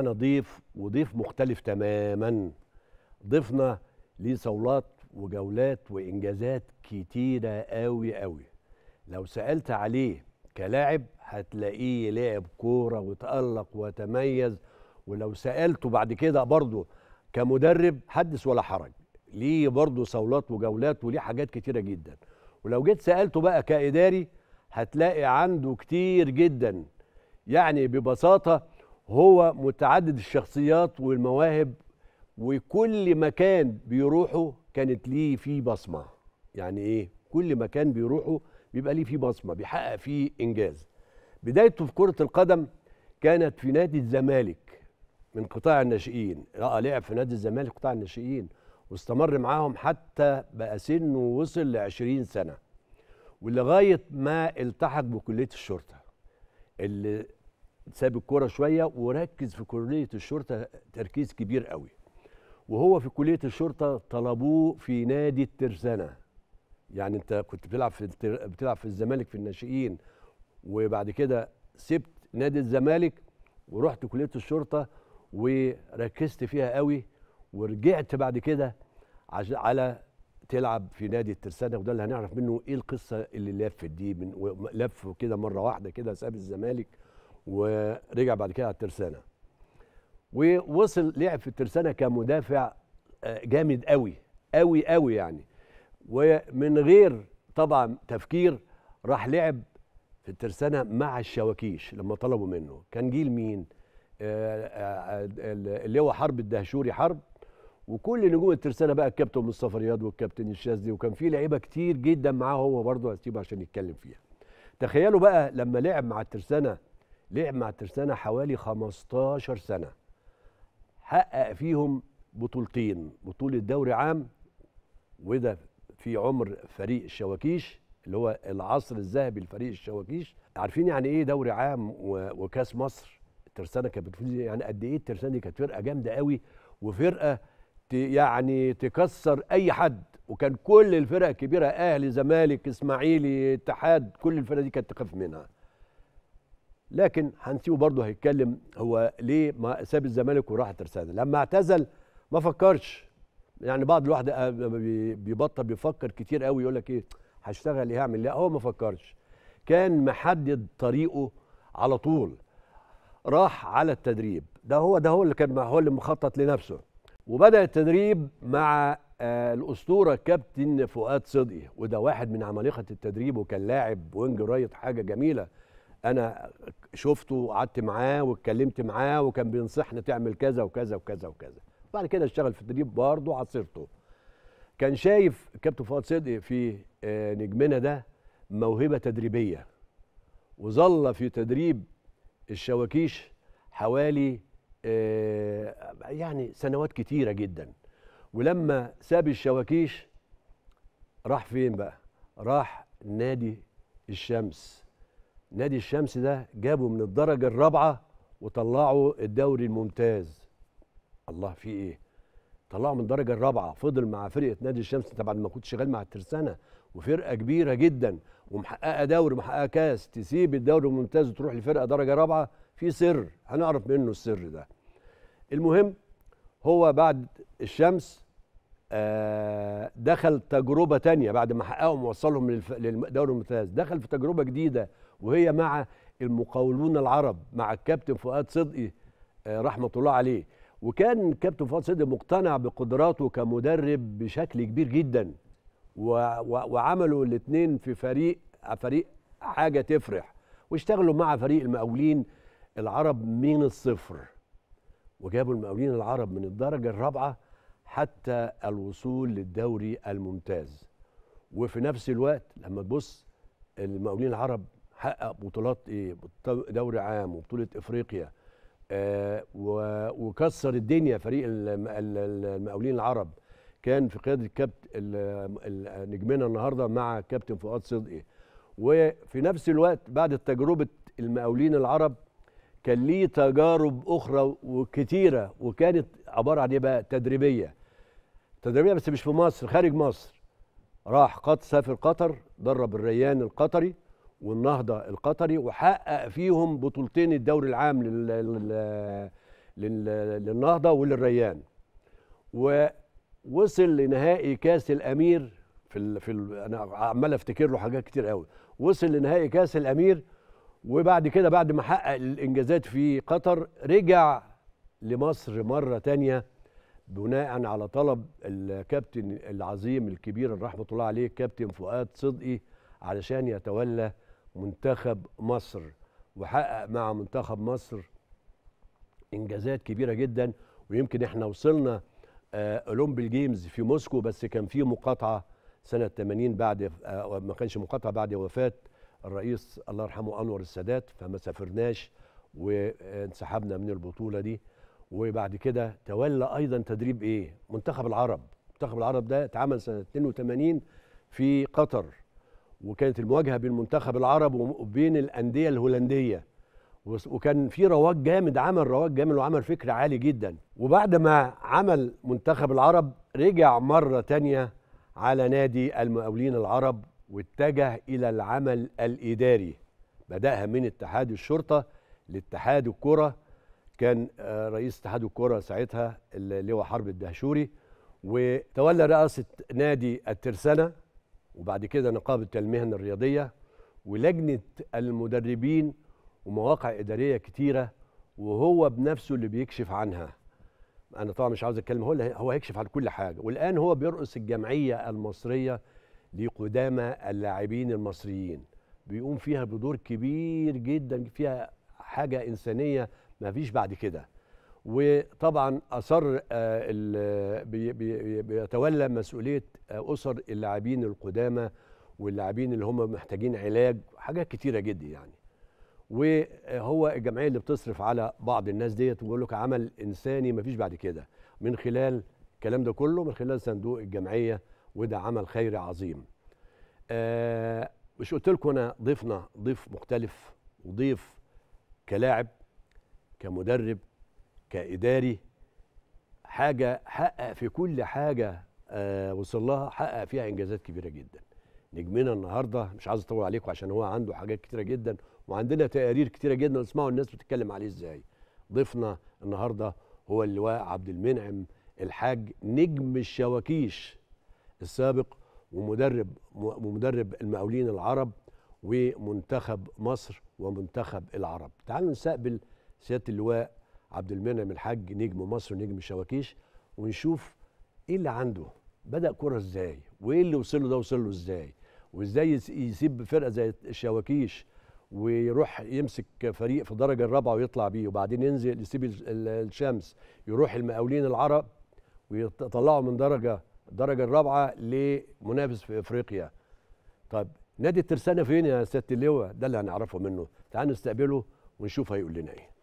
أنا ضيف وضيف مختلف تماما ضيفنا ليه صولات وجولات وإنجازات كتيرة قوي قوي لو سألت عليه كلاعب هتلاقيه لعب كورة وتألق وتميز ولو سألته بعد كده برضه كمدرب حدث ولا حرج ليه برضه صولات وجولات وليه حاجات كتيرة جدا ولو جيت سألته بقى كإداري هتلاقي عنده كتير جدا يعني ببساطة هو متعدد الشخصيات والمواهب وكل مكان بيروحه كانت ليه فيه بصمه يعني ايه كل مكان بيروحه بيبقى ليه فيه بصمه بيحقق فيه انجاز بدايته في كره القدم كانت في نادي الزمالك من قطاع الناشئين لعب في نادي الزمالك قطاع الناشئين واستمر معاهم حتى بقى سنه وصل ل 20 سنه ولغايه ما التحق بكليه الشرطه اللي ساب الكوره شويه وركز في كليه الشرطه تركيز كبير قوي وهو في كليه الشرطه طلبوه في نادي الترسانه يعني انت كنت بتلعب في التر... بتلعب في الزمالك في الناشئين وبعد كده سبت نادي الزمالك ورحت كليه الشرطه وركزت فيها قوي ورجعت بعد كده عج... على تلعب في نادي الترسانه وده اللي هنعرف منه ايه القصه اللي لفت دي من لف كده مره واحده كده ساب الزمالك ورجع بعد كده على الترسانه ووصل لعب في الترسانه كمدافع جامد قوي قوي قوي يعني ومن غير طبعا تفكير راح لعب في الترسانه مع الشواكيش لما طلبوا منه كان جيل مين اللي هو حرب الدهشوري حرب وكل نجوم الترسانه بقى الكابتن مصطفى رياض والكابتن الشاذلي وكان في لعيبه كتير جدا معاه هو برضه هسيبه عشان يتكلم فيها تخيلوا بقى لما لعب مع الترسانه لعب مع الترسانة حوالي 15 سنة حقق فيهم بطولتين بطولة دوري عام وده في عمر فريق الشواكيش اللي هو العصر الذهبي لفريق الشواكيش عارفين يعني ايه دوري عام وكاس مصر الترسانه كانت بتفوز يعني قد ايه الترسانه دي كانت فرقه جامده قوي وفرقه يعني تكسر اي حد وكان كل الفرق الكبيره اهلي زمالك اسماعيلي اتحاد كل الفرق دي كانت تخاف منها لكن هنسيبه برضه هيتكلم هو ليه ما ساب الزمالك وراح الترسانه لما اعتزل ما فكرش يعني بعض الواحد بيبطل بيفكر كتير قوي يقول لك ايه هشتغل ايه هعمل لا إيه؟ هو ما فكرش كان محدد طريقه على طول راح على التدريب ده هو ده هو اللي كان هو اللي مخطط لنفسه وبدا التدريب مع آه، الاسطوره كابتن فؤاد صدقي وده واحد من عمالقه التدريب وكان لاعب وينج رايت حاجه جميله انا شفته وقعدت معاه واتكلمت معاه وكان بينصحني تعمل كذا وكذا وكذا وكذا بعد كده اشتغل في التدريب برضه عصرته كان شايف كابتن فؤاد صدقي في آه، نجمنا ده موهبه تدريبيه وظل في تدريب الشواكيش حوالي آه، يعني سنوات كتيره جدا ولما ساب الشواكيش راح فين بقى راح نادي الشمس نادي الشمس ده جابه من الدرجه الرابعه وطلعوا الدوري الممتاز الله في ايه طلعوا من الدرجه الرابعه فضل مع فرقه نادي الشمس طبعا ما كنت شغال مع الترسانه وفرقه كبيره جدا ومحققه دوري ومحققه كاس تسيب الدوري الممتاز وتروح لفرقه درجه رابعه في سر هنعرف منه السر ده المهم هو بعد الشمس آه، دخل تجربه تانية بعد ما حققهم ووصلهم للدوري الممتاز دخل في تجربه جديده وهي مع المقاولون العرب مع الكابتن فؤاد صدقي آه، رحمه الله عليه وكان كابتن فؤاد صدقي مقتنع بقدراته كمدرب بشكل كبير جدا وعملوا الاثنين في فريق فريق حاجه تفرح واشتغلوا مع فريق المقاولين العرب من الصفر وجابوا المقاولين العرب من الدرجه الرابعه حتى الوصول للدوري الممتاز وفي نفس الوقت لما تبص المقاولين العرب حقق بطولات ايه دوري عام وبطوله افريقيا آه وكسر الدنيا فريق المقاولين العرب كان في قياده الكابتن نجمنا النهارده مع كابتن فؤاد صدقي وفي نفس الوقت بعد تجربه المقاولين العرب كان ليه تجارب اخرى وكثيره وكانت عباره عن ايه بقى تدريبيه تدريبيه بس مش في مصر خارج مصر راح قط سافر قطر درب الريان القطري والنهضه القطري وحقق فيهم بطولتين الدوري العام لل... لل... للنهضه وللريان ووصل لنهائي كاس الامير في ال... في ال... انا عمال افتكر له حاجات كتير قوي وصل لنهائي كاس الامير وبعد كده بعد ما حقق الانجازات في قطر رجع لمصر مره تانية بناء على طلب الكابتن العظيم الكبير رحمه الله عليه الكابتن فؤاد صدقي علشان يتولى منتخب مصر وحقق مع منتخب مصر انجازات كبيره جدا ويمكن احنا وصلنا اولمبي آه، جيمز في موسكو بس كان في مقاطعه سنه 80 بعد آه، ما كانش مقاطعه بعد وفاه الرئيس الله يرحمه انور السادات فما سافرناش وانسحبنا من البطوله دي وبعد كده تولى ايضا تدريب ايه منتخب العرب منتخب العرب ده اتعمل سنه 82 في قطر وكانت المواجهه بين منتخب العرب وبين الانديه الهولنديه وكان في رواج جامد عمل رواج جامد وعمل فكر عالي جدا وبعد ما عمل منتخب العرب رجع مره تانية على نادي المقاولين العرب واتجه الى العمل الاداري بداها من اتحاد الشرطه لاتحاد الكره كان آه، رئيس اتحاد الكره ساعتها اللي هو حرب الدهشوري وتولى رئاسه نادي الترسانه وبعد كده نقابه المهن الرياضيه ولجنه المدربين ومواقع اداريه كتيره وهو بنفسه اللي بيكشف عنها انا طبعا مش عاوز اتكلم هو اللي هو هيكشف عن كل حاجه والان هو بيرأس الجمعيه المصريه لقدامى اللاعبين المصريين بيقوم فيها بدور كبير جدا فيها حاجه انسانيه ما فيش بعد كده وطبعا اصر آه، بيتولى مسؤوليه آه، اسر اللاعبين القدامى واللاعبين اللي هم محتاجين علاج حاجات كتيره جدا يعني وهو الجمعيه اللي بتصرف على بعض الناس ديت وبيقول لك عمل انساني ما فيش بعد كده من خلال الكلام ده كله من خلال صندوق الجمعيه وده عمل خيري عظيم آه مش قلت لكم انا ضيفنا ضيف مختلف وضيف كلاعب كمدرب كاداري حاجه حقق في كل حاجه آه وصل لها حقق فيها انجازات كبيره جدا نجمنا النهارده مش عايز اطول عليكم عشان هو عنده حاجات كتيره جدا وعندنا تقارير كتيره جدا اسمعوا الناس بتتكلم عليه ازاي ضيفنا النهارده هو اللواء عبد المنعم الحاج نجم الشواكيش السابق ومدرب ومدرب المقاولين العرب ومنتخب مصر ومنتخب العرب تعالوا نستقبل سياده اللواء عبد المنعم الحاج نجم مصر نجم الشواكيش ونشوف ايه اللي عنده بدا كره ازاي وايه اللي وصل له ده وصل له ازاي وازاي يسيب فرقه زي الشواكيش ويروح يمسك فريق في الدرجه الرابعه ويطلع بيه وبعدين ينزل يسيب الشمس يروح المقاولين العرب ويطلعوا من درجه الدرجه الرابعه لمنافس في افريقيا طب نادي الترسانه فين يا سياده اللواء ده اللي هنعرفه منه تعال نستقبله ونشوف هيقول لنا ايه